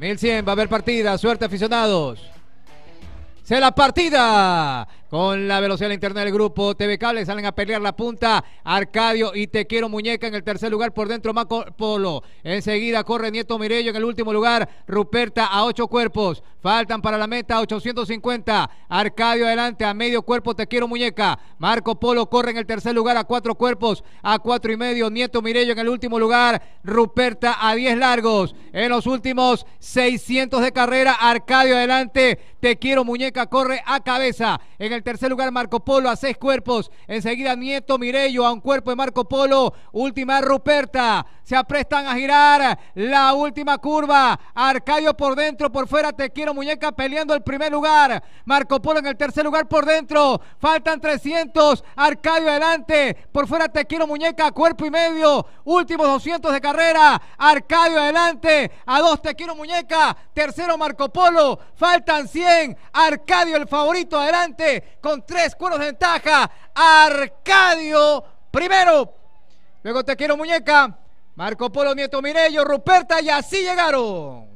1100, va a haber partida. Suerte, aficionados. Se la partida. Con la velocidad interna del grupo TV Cable salen a pelear la punta Arcadio y Te Quiero Muñeca en el tercer lugar por dentro Marco Polo. Enseguida corre Nieto Mirello en el último lugar. Ruperta a ocho cuerpos. Faltan para la meta 850. Arcadio adelante a medio cuerpo Te Quiero Muñeca. Marco Polo corre en el tercer lugar a cuatro cuerpos. A cuatro y medio. Nieto Mirello en el último lugar. Ruperta a diez largos. En los últimos 600 de carrera. Arcadio adelante. Te Quiero Muñeca corre a cabeza. En el tercer lugar Marco Polo a seis cuerpos. Enseguida Nieto Mirello a un cuerpo de Marco Polo. Última Ruperta. Se aprestan a girar la última curva. Arcadio por dentro, por fuera. Te muñeca peleando el primer lugar. Marco Polo en el tercer lugar por dentro. Faltan 300. Arcadio adelante. Por fuera te muñeca. Cuerpo y medio. Últimos 200 de carrera. Arcadio adelante. A dos te muñeca. Tercero Marco Polo. Faltan 100. Arcadio el favorito adelante con tres cueros de ventaja. Arcadio primero. Luego te quiero, muñeca. Marco Polo, Nieto Mirello, Ruperta y así llegaron.